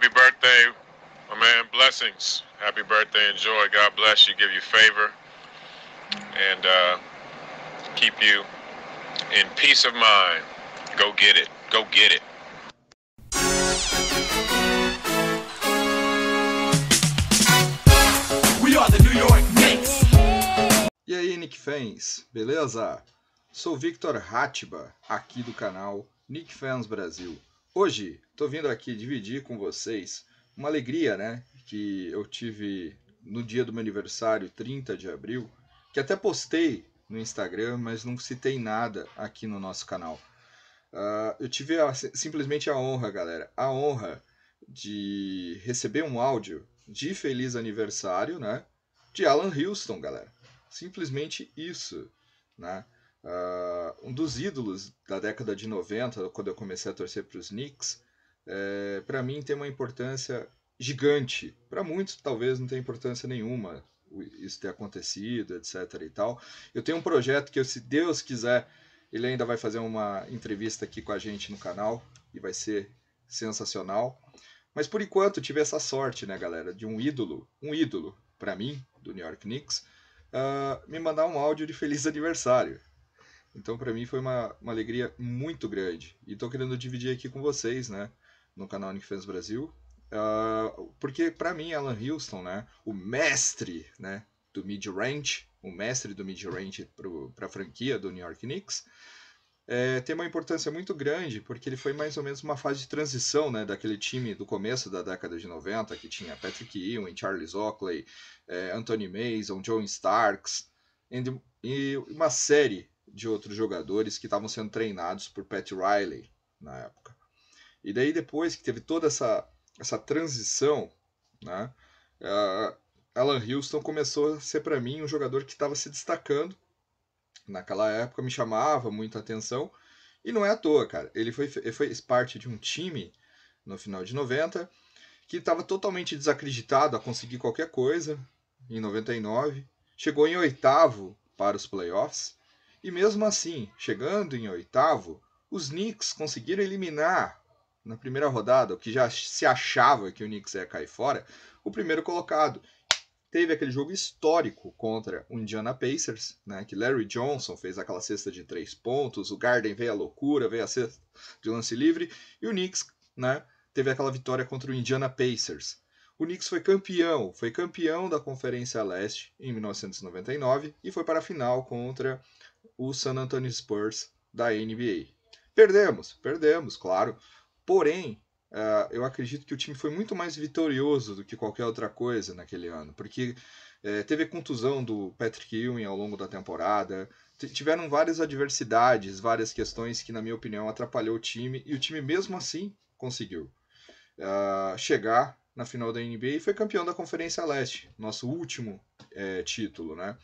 Happy birthday, my man. Blessings. Happy birthday. Enjoy. God bless you. Give you favor. And uh, keep you in peace of mind. Go get it. Go get it. We are the New York Knicks. E aí, Nick Fans, beleza? Sou Victor Hatiba, aqui do canal Nick Fans Brasil. Hoje estou vindo aqui dividir com vocês uma alegria, né, que eu tive no dia do meu aniversário, 30 de abril, que até postei no Instagram, mas não citei nada aqui no nosso canal. Uh, eu tive a, simplesmente a honra, galera, a honra de receber um áudio de feliz aniversário, né, de Alan Houston, galera. Simplesmente isso, né? Uh, um dos ídolos da década de 90, quando eu comecei a torcer para os Knicks, é, para mim tem uma importância gigante. Para muitos, talvez não tenha importância nenhuma isso ter acontecido, etc. e tal. Eu tenho um projeto que, se Deus quiser, ele ainda vai fazer uma entrevista aqui com a gente no canal e vai ser sensacional. Mas por enquanto tive essa sorte, né, galera, de um ídolo, um ídolo para mim do New York Knicks, uh, me mandar um áudio de feliz aniversário. Então, para mim, foi uma, uma alegria muito grande. E estou querendo dividir aqui com vocês, né? No canal Fans Brasil. Uh, porque, para mim, Alan Houston, né? O mestre né, do mid-range, o mestre do mid-range para a franquia do New York Knicks, é, tem uma importância muito grande, porque ele foi mais ou menos uma fase de transição né, daquele time do começo da década de 90, que tinha Patrick Ewing, Charles Oakley, é, Anthony Mason, John Starks, e uma série de outros jogadores que estavam sendo treinados por Pat Riley na época. E daí depois que teve toda essa, essa transição, né, uh, Alan Houston começou a ser para mim um jogador que estava se destacando naquela época, me chamava muita atenção e não é à toa, cara. Ele foi, ele foi parte de um time no final de 90 que estava totalmente desacreditado a conseguir qualquer coisa em 99, chegou em oitavo para os playoffs e mesmo assim, chegando em oitavo, os Knicks conseguiram eliminar na primeira rodada, o que já se achava que o Knicks ia cair fora, o primeiro colocado. Teve aquele jogo histórico contra o Indiana Pacers, né, que Larry Johnson fez aquela cesta de três pontos, o Garden veio a loucura, veio a cesta de lance livre, e o Knicks né, teve aquela vitória contra o Indiana Pacers. O Knicks foi campeão, foi campeão da Conferência Leste em 1999 e foi para a final contra o San Antonio Spurs da NBA. Perdemos, perdemos, claro. Porém, uh, eu acredito que o time foi muito mais vitorioso do que qualquer outra coisa naquele ano, porque uh, teve contusão do Patrick Ewing ao longo da temporada, tiveram várias adversidades, várias questões que, na minha opinião, atrapalhou o time, e o time mesmo assim conseguiu uh, chegar na final da NBA e foi campeão da Conferência Leste, nosso último título, né?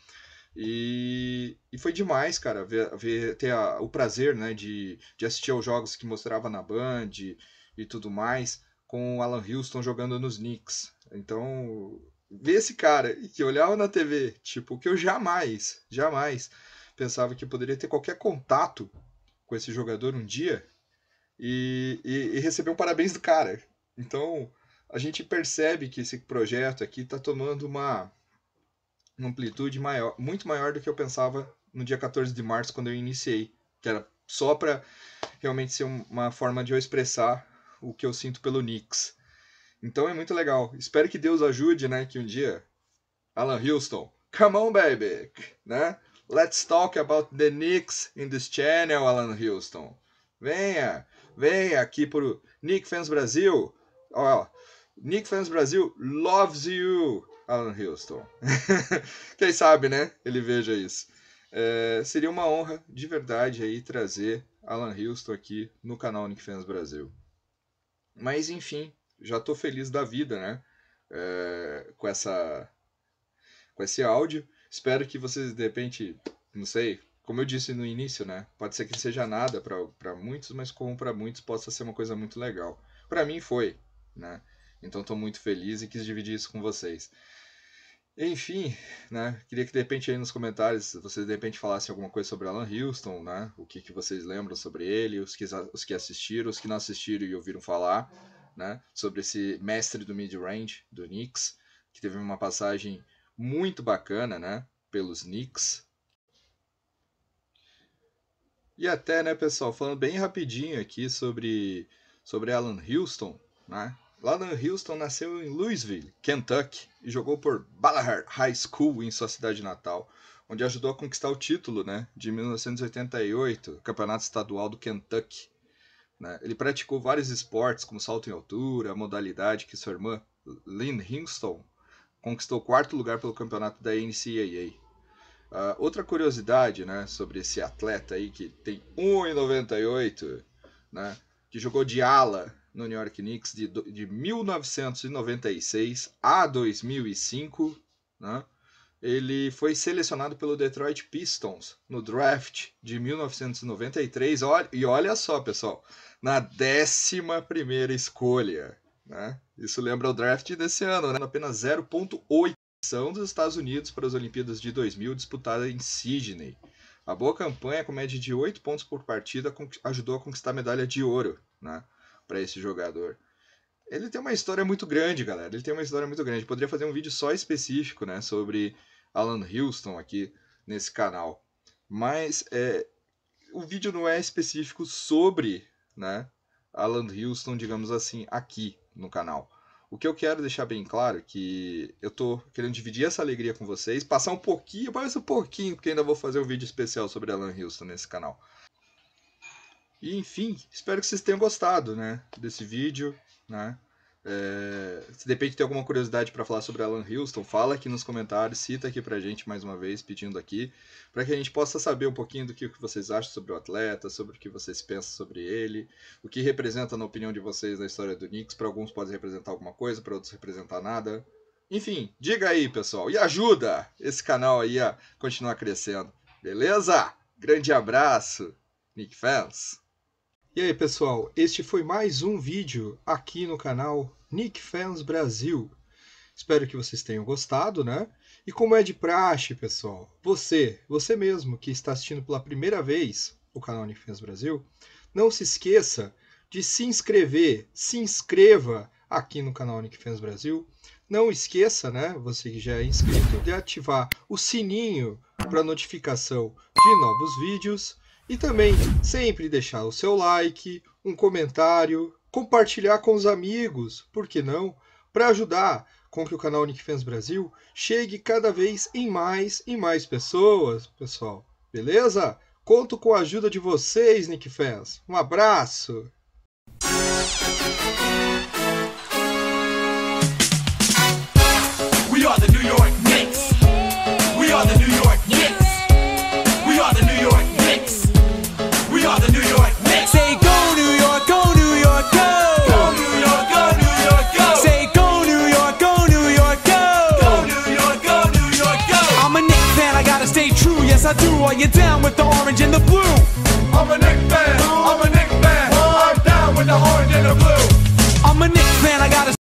E, e foi demais, cara, ver, ver ter a, o prazer né, de, de assistir aos jogos que mostrava na Band e, e tudo mais, com o Alan Houston jogando nos Knicks. Então, ver esse cara que olhava na TV, tipo, que eu jamais, jamais pensava que poderia ter qualquer contato com esse jogador um dia e, e, e receber um parabéns do cara. Então, a gente percebe que esse projeto aqui está tomando uma uma amplitude maior, muito maior do que eu pensava no dia 14 de março, quando eu iniciei, que era só para realmente ser uma forma de eu expressar o que eu sinto pelo Knicks. Então é muito legal. Espero que Deus ajude, né, que um dia Alan Houston, come on baby, né? Let's talk about the Knicks in this channel, Alan Houston. Venha, venha aqui pro Nick Fans Brasil. Ó, Nick Fans Brasil loves you. Alan Houston. Quem sabe, né? Ele veja isso. É, seria uma honra de verdade aí trazer Alan Houston aqui no canal Nick Fans Brasil. Mas enfim, já tô feliz da vida, né? É, com essa com esse áudio. Espero que vocês de repente, não sei, como eu disse no início, né? Pode ser que seja nada para muitos, mas como para muitos possa ser uma coisa muito legal. Para mim foi, né? Então estou muito feliz e quis dividir isso com vocês. Enfim, né? Queria que de repente aí nos comentários vocês de repente falassem alguma coisa sobre Alan Houston, né? O que, que vocês lembram sobre ele, os que, os que assistiram, os que não assistiram e ouviram falar, né? Sobre esse mestre do mid-range do Knicks, que teve uma passagem muito bacana, né? Pelos Knicks. E até, né, pessoal, falando bem rapidinho aqui sobre, sobre Alan Houston, né? no Houston nasceu em Louisville, Kentucky, e jogou por Ballard High School em sua cidade natal, onde ajudou a conquistar o título né, de 1988, Campeonato Estadual do Kentucky. Né? Ele praticou vários esportes, como salto em altura, modalidade que sua irmã, Lynn Houston, conquistou quarto lugar pelo campeonato da NCAA. Uh, ah, outra curiosidade né, sobre esse atleta aí, que tem 1,98, né, que jogou de ala no New York Knicks de, de 1996 a 2005. Né? Ele foi selecionado pelo Detroit Pistons no draft de 1993. E olha só, pessoal, na 11 escolha. Né? Isso lembra o draft desse ano, né? apenas 0,8 dos Estados Unidos para as Olimpíadas de 2000, disputada em Sydney. A boa campanha, com média de 8 pontos por partida, ajudou a conquistar a medalha de ouro. Né? para esse jogador. Ele tem uma história muito grande, galera. Ele tem uma história muito grande. Poderia fazer um vídeo só específico, né, sobre Alan Houston aqui nesse canal. Mas é, o vídeo não é específico sobre, né, Alan Houston, digamos assim, aqui no canal. O que eu quero deixar bem claro é que eu tô querendo dividir essa alegria com vocês, passar um pouquinho, mais um pouquinho, porque ainda vou fazer um vídeo especial sobre Alan Houston nesse canal. E enfim, espero que vocês tenham gostado, né, desse vídeo, né? É, se de repente tem alguma curiosidade para falar sobre Alan Houston, fala aqui nos comentários, cita aqui pra gente mais uma vez, pedindo aqui, para que a gente possa saber um pouquinho do que vocês acham sobre o atleta, sobre o que vocês pensam sobre ele, o que representa na opinião de vocês na história do Knicks, para alguns pode representar alguma coisa, para outros representar nada. Enfim, diga aí, pessoal, e ajuda esse canal aí a continuar crescendo. Beleza? Grande abraço, Nick fans. E aí pessoal, este foi mais um vídeo aqui no canal Nick Fans Brasil. Espero que vocês tenham gostado, né? E como é de praxe, pessoal, você, você mesmo que está assistindo pela primeira vez o canal Nick Fans Brasil, não se esqueça de se inscrever, se inscreva aqui no canal Nick Fans Brasil. Não esqueça, né, você que já é inscrito, de ativar o sininho para notificação de novos vídeos. E também sempre deixar o seu like, um comentário, compartilhar com os amigos, por que não? Para ajudar com que o canal Nickfans Brasil chegue cada vez em mais e mais pessoas, pessoal. Beleza? Conto com a ajuda de vocês, Nickfans. Um abraço! I do. Are you down with the orange and the blue? I'm a Knicks fan. I'm a Knicks fan. I'm down with the orange and the blue. I'm a Knicks fan. I gotta.